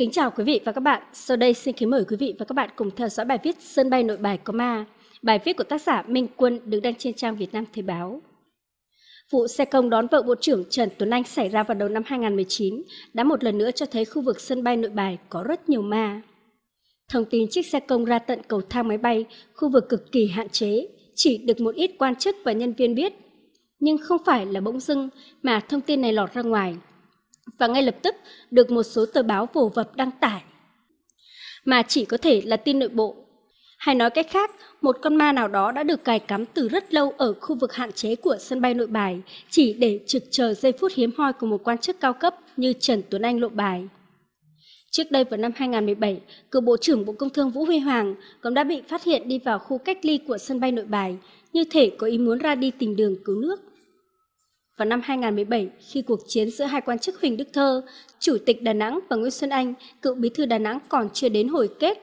kính chào quý vị và các bạn. Sau đây xin kính mời quý vị và các bạn cùng theo dõi bài viết Sân bay nội bài có ma. Bài viết của tác giả Minh Quân được đăng trên trang Việt Nam Thời báo. Vụ xe công đón vợ Bộ trưởng Trần Tuấn Anh xảy ra vào đầu năm 2019 đã một lần nữa cho thấy khu vực sân bay nội bài có rất nhiều ma. Thông tin chiếc xe công ra tận cầu thang máy bay, khu vực cực kỳ hạn chế, chỉ được một ít quan chức và nhân viên biết. Nhưng không phải là bỗng dưng mà thông tin này lọt ra ngoài – và ngay lập tức được một số tờ báo vồ vập đăng tải. Mà chỉ có thể là tin nội bộ. Hay nói cách khác, một con ma nào đó đã được cài cắm từ rất lâu ở khu vực hạn chế của sân bay nội bài chỉ để trực chờ giây phút hiếm hoi của một quan chức cao cấp như Trần Tuấn Anh lộ bài. Trước đây vào năm 2017, cựu Bộ trưởng Bộ Công Thương Vũ Huy Hoàng cũng đã bị phát hiện đi vào khu cách ly của sân bay nội bài, như thể có ý muốn ra đi tìm đường cứu nước vào năm 2017 khi cuộc chiến giữa hai quan chức Huỳnh Đức Thơ, Chủ tịch Đà Nẵng và Nguyễn Xuân Anh, cựu bí thư Đà Nẵng còn chưa đến hồi kết.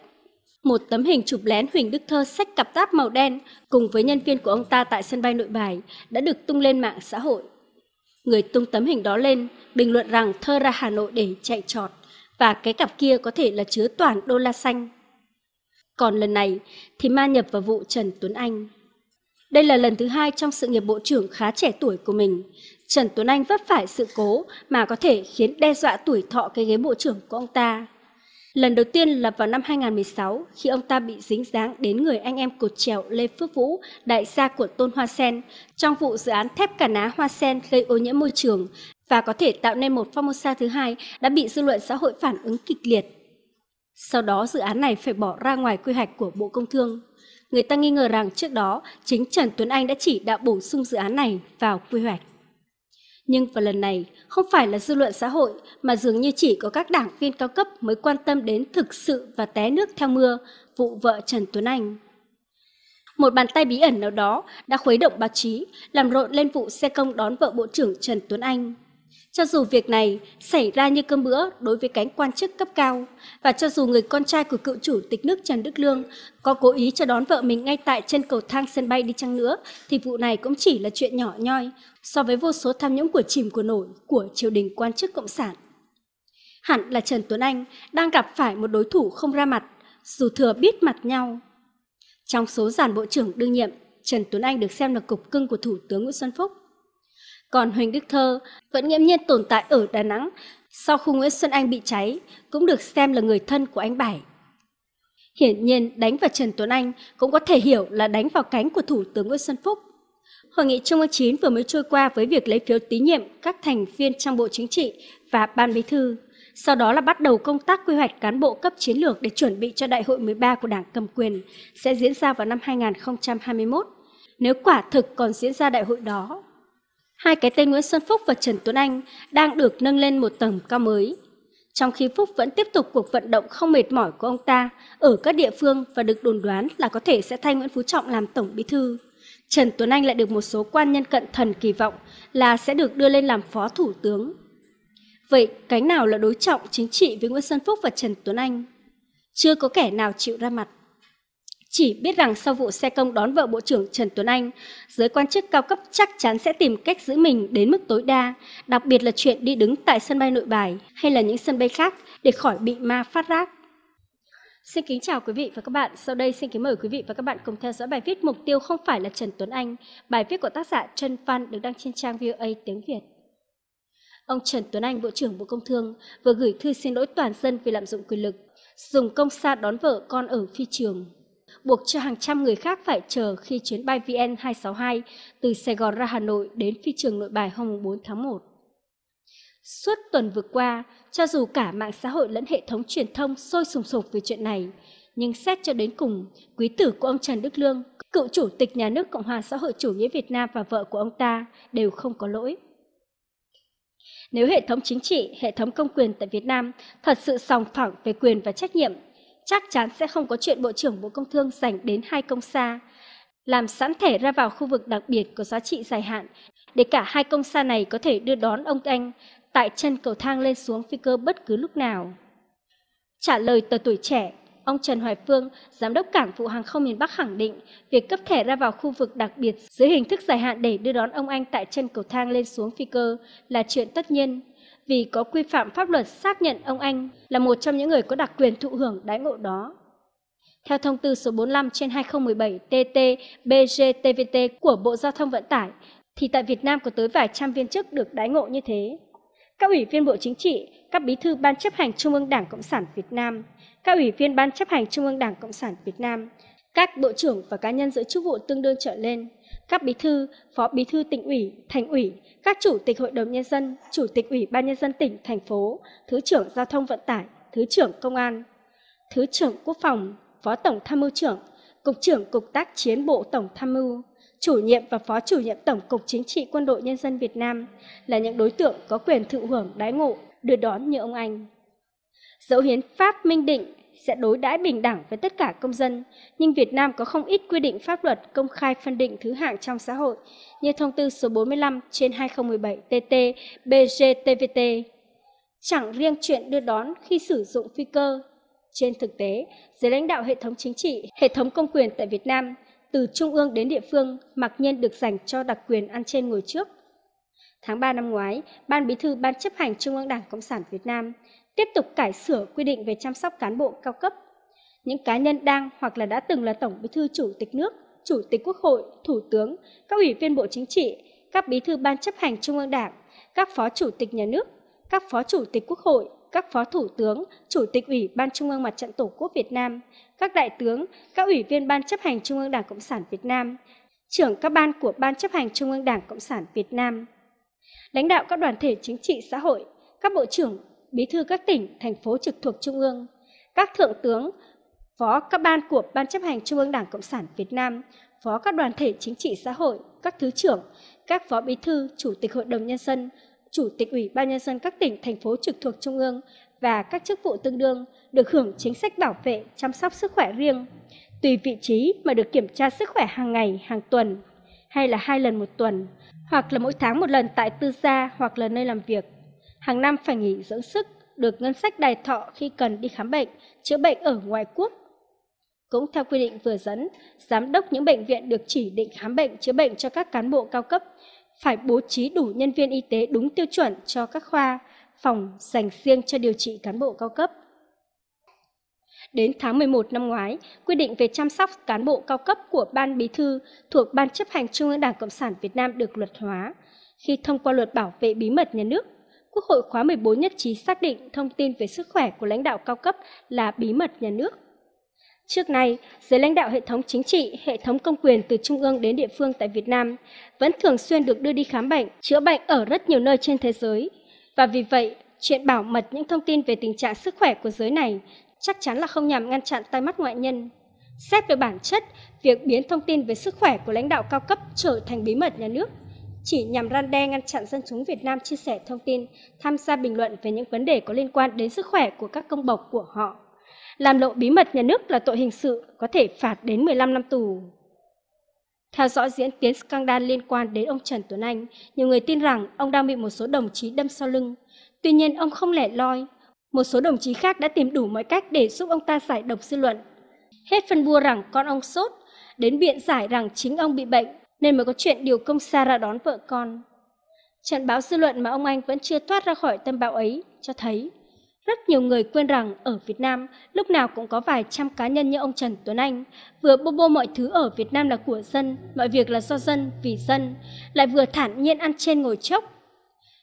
Một tấm hình chụp lén Huỳnh Đức Thơ sách cặp táp màu đen cùng với nhân viên của ông ta tại sân bay nội bài đã được tung lên mạng xã hội. Người tung tấm hình đó lên bình luận rằng Thơ ra Hà Nội để chạy trọt và cái cặp kia có thể là chứa toàn đô la xanh. Còn lần này thì ma nhập vào vụ Trần Tuấn Anh. Đây là lần thứ hai trong sự nghiệp bộ trưởng khá trẻ tuổi của mình. Trần Tuấn Anh vấp phải sự cố mà có thể khiến đe dọa tuổi thọ cái ghế bộ trưởng của ông ta. Lần đầu tiên là vào năm 2016 khi ông ta bị dính dáng đến người anh em cột trèo Lê Phước Vũ, đại gia của Tôn Hoa Sen, trong vụ dự án thép cả ná Hoa Sen gây ô nhiễm môi trường và có thể tạo nên một Formosa thứ hai đã bị dư luận xã hội phản ứng kịch liệt. Sau đó dự án này phải bỏ ra ngoài quy hoạch của Bộ Công Thương người ta nghi ngờ rằng trước đó chính Trần Tuấn Anh đã chỉ đạo bổ sung dự án này vào quy hoạch. Nhưng vào lần này, không phải là dư luận xã hội mà dường như chỉ có các đảng viên cao cấp mới quan tâm đến thực sự và té nước theo mưa vụ vợ Trần Tuấn Anh. Một bàn tay bí ẩn nào đó đã khuấy động báo chí, làm rộn lên vụ xe công đón vợ Bộ trưởng Trần Tuấn Anh. Cho dù việc này xảy ra như cơm bữa đối với cánh quan chức cấp cao, và cho dù người con trai của cựu chủ tịch nước Trần Đức Lương có cố ý cho đón vợ mình ngay tại chân cầu thang sân bay đi chăng nữa, thì vụ này cũng chỉ là chuyện nhỏ nhoi so với vô số tham nhũng của chìm của nổi của triều đình quan chức cộng sản. Hẳn là Trần Tuấn Anh đang gặp phải một đối thủ không ra mặt, dù thừa biết mặt nhau. Trong số giàn bộ trưởng đương nhiệm, Trần Tuấn Anh được xem là cục cưng của Thủ tướng Nguyễn Xuân Phúc – còn Huỳnh Đức Thơ vẫn nghiễm nhiên tồn tại ở Đà Nẵng sau khu Nguyễn Xuân Anh bị cháy, cũng được xem là người thân của anh Bảy. Hiển nhiên đánh vào Trần Tuấn Anh cũng có thể hiểu là đánh vào cánh của Thủ tướng Nguyễn Xuân Phúc. Hội nghị Trung ương 9 vừa mới trôi qua với việc lấy phiếu tín nhiệm các thành viên trong Bộ Chính trị và Ban Bí thư. Sau đó là bắt đầu công tác quy hoạch cán bộ cấp chiến lược để chuẩn bị cho Đại hội 13 của Đảng cầm quyền sẽ diễn ra vào năm 2021. Nếu quả thực còn diễn ra đại hội đó, Hai cái tên Nguyễn Xuân Phúc và Trần Tuấn Anh đang được nâng lên một tầm cao mới. Trong khi Phúc vẫn tiếp tục cuộc vận động không mệt mỏi của ông ta ở các địa phương và được đồn đoán là có thể sẽ thay Nguyễn Phú Trọng làm Tổng Bí Thư. Trần Tuấn Anh lại được một số quan nhân cận thần kỳ vọng là sẽ được đưa lên làm Phó Thủ tướng. Vậy cánh nào là đối trọng chính trị với Nguyễn Xuân Phúc và Trần Tuấn Anh? Chưa có kẻ nào chịu ra mặt. Chỉ biết rằng sau vụ xe công đón vợ Bộ trưởng Trần Tuấn Anh, giới quan chức cao cấp chắc chắn sẽ tìm cách giữ mình đến mức tối đa, đặc biệt là chuyện đi đứng tại sân bay nội bài hay là những sân bay khác để khỏi bị ma phát rác. Xin kính chào quý vị và các bạn. Sau đây xin kính mời quý vị và các bạn cùng theo dõi bài viết Mục tiêu không phải là Trần Tuấn Anh. Bài viết của tác giả Trần Phan được đăng trên trang VOA tiếng Việt. Ông Trần Tuấn Anh, Bộ trưởng Bộ Công Thương, vừa gửi thư xin lỗi toàn dân vì lạm dụng quyền lực, dùng công xa đón vợ con ở phi trường buộc cho hàng trăm người khác phải chờ khi chuyến bay VN262 từ Sài Gòn ra Hà Nội đến phi trường nội bài hôm 4 tháng 1. Suốt tuần vừa qua, cho dù cả mạng xã hội lẫn hệ thống truyền thông sôi sùng sục về chuyện này, nhưng xét cho đến cùng, quý tử của ông Trần Đức Lương, cựu chủ tịch nhà nước Cộng hòa xã hội chủ nghĩa Việt Nam và vợ của ông ta đều không có lỗi. Nếu hệ thống chính trị, hệ thống công quyền tại Việt Nam thật sự sòng phẳng về quyền và trách nhiệm chắc chắn sẽ không có chuyện Bộ trưởng Bộ Công Thương dành đến hai công xa, làm sẵn thẻ ra vào khu vực đặc biệt có giá trị dài hạn, để cả hai công xa này có thể đưa đón ông Anh tại chân cầu thang lên xuống phi cơ bất cứ lúc nào. Trả lời tờ tuổi trẻ, ông Trần Hoài Phương, Giám đốc Cảng vụ Hàng không miền Bắc khẳng định việc cấp thẻ ra vào khu vực đặc biệt dưới hình thức dài hạn để đưa đón ông Anh tại chân cầu thang lên xuống phi cơ là chuyện tất nhiên, vì có quy phạm pháp luật xác nhận ông Anh là một trong những người có đặc quyền thụ hưởng đãi ngộ đó. Theo thông tư số 45 trên 2017 TT BGTVT của Bộ Giao thông Vận tải, thì tại Việt Nam có tới vài trăm viên chức được đãi ngộ như thế. Các ủy viên Bộ Chính trị, các bí thư Ban chấp hành Trung ương Đảng Cộng sản Việt Nam, các ủy viên Ban chấp hành Trung ương Đảng Cộng sản Việt Nam, các bộ trưởng và cá nhân giữ chức vụ tương đương trở lên các bí thư, phó bí thư tỉnh ủy, thành ủy, các chủ tịch hội đồng nhân dân, chủ tịch ủy ban nhân dân tỉnh, thành phố, thứ trưởng giao thông vận tải, thứ trưởng công an, thứ trưởng quốc phòng, phó tổng tham mưu trưởng, cục trưởng cục tác chiến bộ tổng tham mưu, chủ nhiệm và phó chủ nhiệm tổng cục chính trị quân đội nhân dân Việt Nam là những đối tượng có quyền thụ hưởng đái ngộ đưa đón như ông anh. Dẫu hiến pháp minh định sẽ đối đãi bình đẳng với tất cả công dân, nhưng Việt Nam có không ít quy định pháp luật công khai phân định thứ hạng trong xã hội, như thông tư số 45 trên 2017 TT BGTVT. Chẳng riêng chuyện đưa đón khi sử dụng phi cơ. Trên thực tế, dưới lãnh đạo hệ thống chính trị, hệ thống công quyền tại Việt Nam, từ trung ương đến địa phương mặc nhiên được dành cho đặc quyền ăn trên ngồi trước. Tháng 3 năm ngoái, Ban Bí thư Ban chấp hành Trung ương Đảng Cộng sản Việt Nam tiếp tục cải sửa quy định về chăm sóc cán bộ cao cấp. Những cá nhân đang hoặc là đã từng là Tổng Bí thư Chủ tịch nước, Chủ tịch Quốc hội, Thủ tướng, các ủy viên Bộ Chính trị, các bí thư Ban chấp hành Trung ương Đảng, các phó Chủ tịch Nhà nước, các phó Chủ tịch Quốc hội, các phó Thủ tướng, Chủ tịch Ủy ban Trung ương Mặt trận Tổ quốc Việt Nam, các đại tướng, các ủy viên Ban chấp hành Trung ương Đảng Cộng sản Việt Nam, trưởng các ban của Ban chấp hành Trung ương Đảng Cộng sản Việt Nam, lãnh đạo các đoàn thể chính trị xã hội, các bộ trưởng, bí thư các tỉnh, thành phố trực thuộc Trung ương, các thượng tướng, phó các ban của Ban chấp hành Trung ương Đảng Cộng sản Việt Nam, phó các đoàn thể chính trị xã hội, các thứ trưởng, các phó bí thư, chủ tịch Hội đồng Nhân dân, chủ tịch Ủy ban Nhân dân các tỉnh, thành phố trực thuộc Trung ương và các chức vụ tương đương được hưởng chính sách bảo vệ, chăm sóc sức khỏe riêng, tùy vị trí mà được kiểm tra sức khỏe hàng ngày, hàng tuần, hay là hai lần một tuần, hoặc là mỗi tháng một lần tại tư gia hoặc là nơi làm việc hàng năm phải nghỉ dưỡng sức, được ngân sách đài thọ khi cần đi khám bệnh, chữa bệnh ở ngoài quốc. Cũng theo quy định vừa dẫn, giám đốc những bệnh viện được chỉ định khám bệnh chữa bệnh cho các cán bộ cao cấp phải bố trí đủ nhân viên y tế đúng tiêu chuẩn cho các khoa, phòng dành riêng cho điều trị cán bộ cao cấp. Đến tháng 11 năm ngoái, quy định về chăm sóc cán bộ cao cấp của Ban Bí thư thuộc Ban chấp hành Trung ương Đảng Cộng sản Việt Nam được luật hóa. Khi thông qua luật bảo vệ bí mật nhà nước Quốc hội khóa 14 nhất trí xác định thông tin về sức khỏe của lãnh đạo cao cấp là bí mật nhà nước. Trước nay, giới lãnh đạo hệ thống chính trị, hệ thống công quyền từ trung ương đến địa phương tại Việt Nam vẫn thường xuyên được đưa đi khám bệnh, chữa bệnh ở rất nhiều nơi trên thế giới. Và vì vậy, chuyện bảo mật những thông tin về tình trạng sức khỏe của giới này chắc chắn là không nhằm ngăn chặn tai mắt ngoại nhân. Xét về bản chất, việc biến thông tin về sức khỏe của lãnh đạo cao cấp trở thành bí mật nhà nước chỉ nhằm răn đe ngăn chặn dân chúng Việt Nam chia sẻ thông tin, tham gia bình luận về những vấn đề có liên quan đến sức khỏe của các công bộc của họ. Làm lộ bí mật nhà nước là tội hình sự, có thể phạt đến 15 năm tù. Theo dõi diễn tiến scandal liên quan đến ông Trần Tuấn Anh, nhiều người tin rằng ông đang bị một số đồng chí đâm sau lưng. Tuy nhiên, ông không lẻ loi. Một số đồng chí khác đã tìm đủ mọi cách để giúp ông ta giải độc dư luận. Hết phân bua rằng con ông sốt, đến biện giải rằng chính ông bị bệnh, nên mới có chuyện điều công xa ra đón vợ con. Trận báo dư luận mà ông Anh vẫn chưa thoát ra khỏi tâm bão ấy cho thấy rất nhiều người quên rằng ở Việt Nam lúc nào cũng có vài trăm cá nhân như ông Trần Tuấn Anh, vừa bô bô mọi thứ ở Việt Nam là của dân, mọi việc là do dân, vì dân, lại vừa thản nhiên ăn trên ngồi chốc.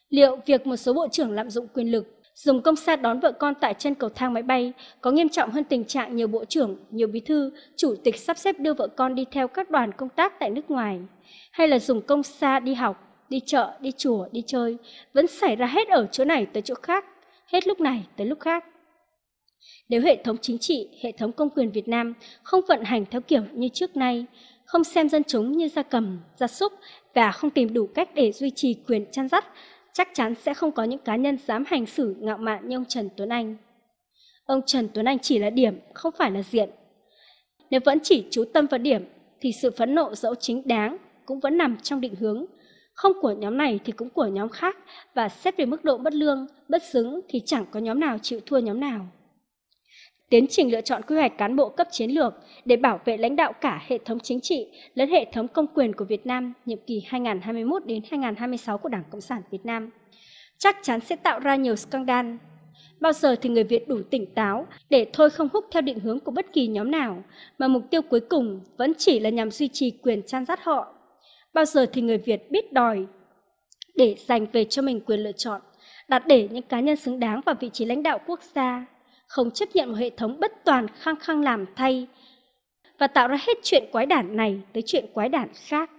Liệu việc một số bộ trưởng lạm dụng quyền lực dùng công xa đón vợ con tại chân cầu thang máy bay có nghiêm trọng hơn tình trạng nhiều bộ trưởng, nhiều bí thư, chủ tịch sắp xếp đưa vợ con đi theo các đoàn công tác tại nước ngoài, hay là dùng công xa đi học, đi chợ, đi chùa, đi chơi, vẫn xảy ra hết ở chỗ này tới chỗ khác, hết lúc này tới lúc khác. Nếu hệ thống chính trị, hệ thống công quyền Việt Nam không vận hành theo kiểu như trước nay, không xem dân chúng như gia cầm, gia súc và không tìm đủ cách để duy trì quyền chăn dắt chắc chắn sẽ không có những cá nhân dám hành xử ngạo mạn như ông Trần Tuấn Anh. Ông Trần Tuấn Anh chỉ là điểm, không phải là diện. Nếu vẫn chỉ chú tâm vào điểm, thì sự phẫn nộ dẫu chính đáng cũng vẫn nằm trong định hướng. Không của nhóm này thì cũng của nhóm khác, và xét về mức độ bất lương, bất xứng thì chẳng có nhóm nào chịu thua nhóm nào tiến trình lựa chọn quy hoạch cán bộ cấp chiến lược để bảo vệ lãnh đạo cả hệ thống chính trị lẫn hệ thống công quyền của Việt Nam nhiệm kỳ 2021 đến 2026 của Đảng Cộng sản Việt Nam. Chắc chắn sẽ tạo ra nhiều scandal. Bao giờ thì người Việt đủ tỉnh táo để thôi không hút theo định hướng của bất kỳ nhóm nào, mà mục tiêu cuối cùng vẫn chỉ là nhằm duy trì quyền chăn dắt họ. Bao giờ thì người Việt biết đòi để giành về cho mình quyền lựa chọn, đặt để những cá nhân xứng đáng vào vị trí lãnh đạo quốc gia không chấp nhận một hệ thống bất toàn khăng khăng làm thay và tạo ra hết chuyện quái đản này tới chuyện quái đản khác.